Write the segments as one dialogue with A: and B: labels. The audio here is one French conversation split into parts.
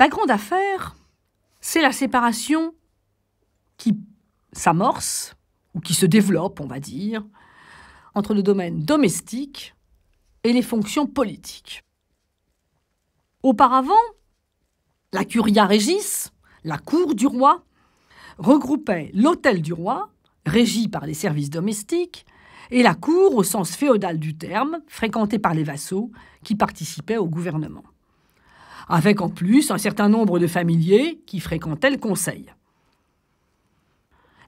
A: La grande affaire, c'est la séparation qui s'amorce, ou qui se développe, on va dire, entre le domaine domestique et les fonctions politiques. Auparavant, la curia régis, la cour du roi, regroupait l'hôtel du roi, régi par les services domestiques, et la cour au sens féodal du terme, fréquentée par les vassaux qui participaient au gouvernement avec en plus un certain nombre de familiers qui fréquentaient le conseil.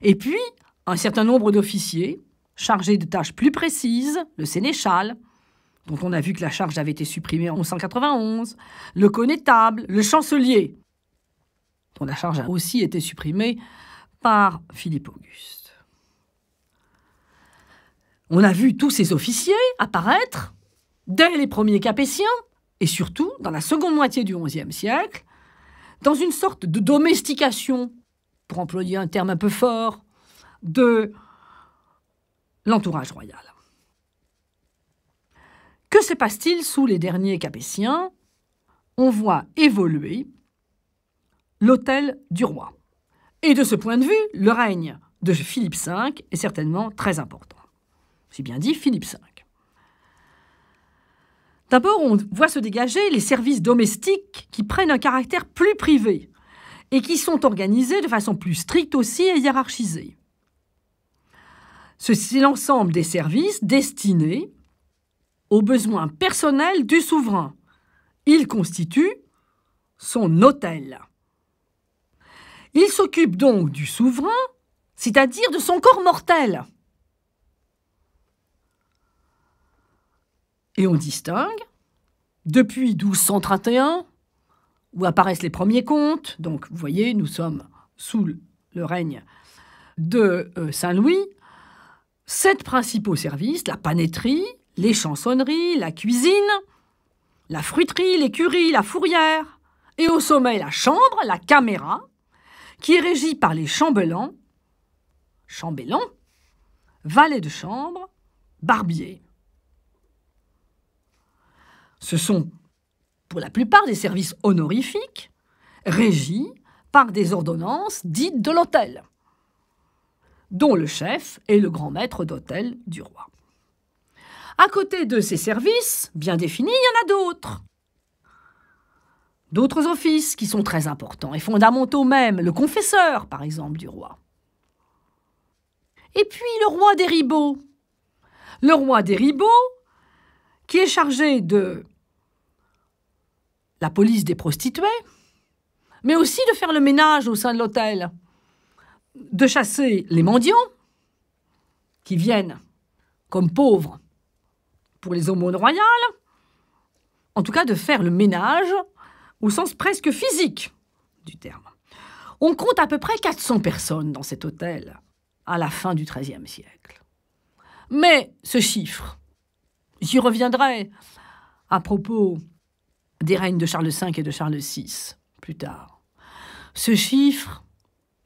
A: Et puis, un certain nombre d'officiers chargés de tâches plus précises, le sénéchal, dont on a vu que la charge avait été supprimée en 1191, le connétable, le chancelier, dont la charge a aussi été supprimée par Philippe Auguste. On a vu tous ces officiers apparaître dès les premiers Capétiens, et surtout dans la seconde moitié du XIe siècle, dans une sorte de domestication, pour employer un terme un peu fort, de l'entourage royal. Que se passe-t-il sous les derniers Capétiens On voit évoluer l'hôtel du roi. Et de ce point de vue, le règne de Philippe V est certainement très important. C'est bien dit Philippe V. D'abord, on voit se dégager les services domestiques qui prennent un caractère plus privé et qui sont organisés de façon plus stricte aussi et hiérarchisée. est l'ensemble des services destinés aux besoins personnels du souverain. Il constitue son hôtel. Il s'occupe donc du souverain, c'est-à-dire de son corps mortel. Et on distingue, depuis 1231, où apparaissent les premiers contes, donc vous voyez, nous sommes sous le règne de euh, Saint-Louis, sept principaux services, la panetterie, les chansonneries, la cuisine, la fruiterie, l'écurie, la fourrière, et au sommet la chambre, la caméra, qui est régie par les chambellans, chambellans, valets de chambre, barbiers. Ce sont, pour la plupart, des services honorifiques régis par des ordonnances dites de l'hôtel, dont le chef est le grand maître d'hôtel du roi. À côté de ces services, bien définis, il y en a d'autres. D'autres offices qui sont très importants et fondamentaux même, le confesseur, par exemple, du roi. Et puis le roi des ribauds, Le roi des ribauds, qui est chargé de la police des prostituées, mais aussi de faire le ménage au sein de l'hôtel, de chasser les mendiants qui viennent comme pauvres pour les aumônes royales, en tout cas de faire le ménage au sens presque physique du terme. On compte à peu près 400 personnes dans cet hôtel à la fin du XIIIe siècle. Mais ce chiffre, j'y reviendrai à propos des règnes de Charles V et de Charles VI plus tard. Ce chiffre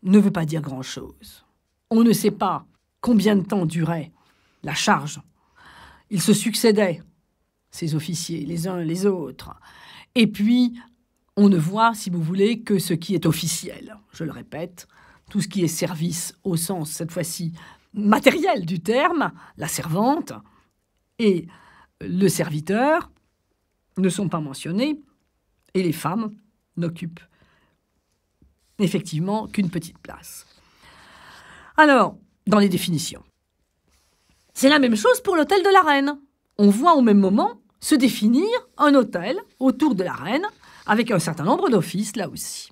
A: ne veut pas dire grand-chose. On ne sait pas combien de temps durait la charge. Ils se succédaient, ces officiers, les uns les autres. Et puis, on ne voit, si vous voulez, que ce qui est officiel. Je le répète, tout ce qui est service au sens, cette fois-ci, matériel du terme, la servante et le serviteur, ne sont pas mentionnées et les femmes n'occupent effectivement qu'une petite place. Alors, dans les définitions. C'est la même chose pour l'hôtel de la reine. On voit au même moment se définir un hôtel autour de la reine avec un certain nombre d'offices là aussi.